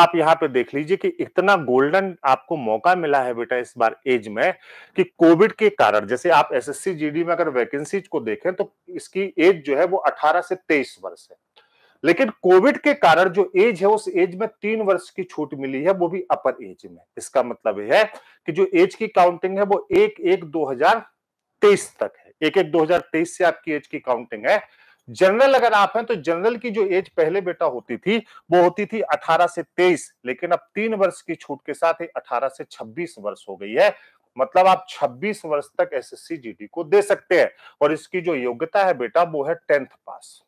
आप यहाँ पे देख लीजिए कि इतना गोल्डन आपको मौका मिला है बेटा इस बार एज में कि कोविड के कारण जैसे आप एसएससी जीडी में अगर वैकेंसीज को देखें तो इसकी एज जो है वो 18 से 23 वर्ष है लेकिन कोविड के कारण जो एज है उस एज में तीन वर्ष की छूट मिली है वो भी अपर एज में इसका मतलब है कि जो एज की काउंटिंग है वो एक एक दो हजार तेईस तक है एक एक दो हजार तेईस से आपकी एज की काउंटिंग है जनरल अगर आप हैं तो जनरल की जो एज पहले बेटा होती थी वो होती थी 18 से 23 लेकिन अब तीन वर्ष की छूट के साथ ही 18 से 26 वर्ष हो गई है मतलब आप 26 वर्ष तक एसएससी जीडी को दे सकते हैं और इसकी जो योग्यता है बेटा वो है टेंथ पास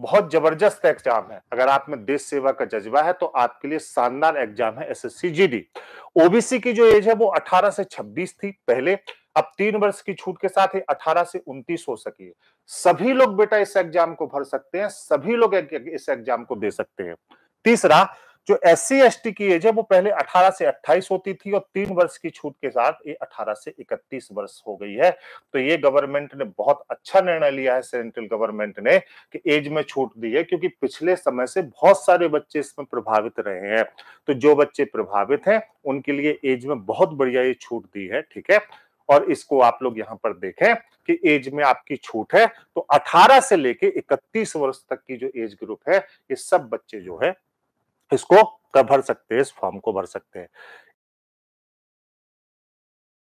बहुत जबरदस्त एग्जाम है अगर आप में देश सेवा का जज्बा है तो आपके लिए शानदार एग्जाम है एसएससी जीडी ओबीसी की जो एज है वो 18 से 26 थी पहले अब तीन वर्ष की छूट के साथ ही 18 से 29 हो सकी है सभी लोग बेटा इस एग्जाम को भर सकते हैं सभी लोग इस एग्जाम को दे सकते हैं तीसरा जो एस सी की एज है वो पहले 18 से 28 होती थी और तीन वर्ष की छूट के साथ ये 18 से 31 वर्ष हो गई है तो ये गवर्नमेंट ने बहुत अच्छा निर्णय लिया है सेंट्रल गवर्नमेंट ने कि एज में छूट दी है क्योंकि पिछले समय से बहुत सारे बच्चे इसमें प्रभावित रहे हैं तो जो बच्चे प्रभावित हैं उनके लिए एज में बहुत बढ़िया ये छूट दी है ठीक है और इसको आप लोग यहाँ पर देखें कि एज में आपकी छूट है तो 18 से लेके 31 वर्ष तक की जो एज ग्रुप है ये सब बच्चे जो है इसको भर सकते हैं इस फॉर्म को भर सकते हैं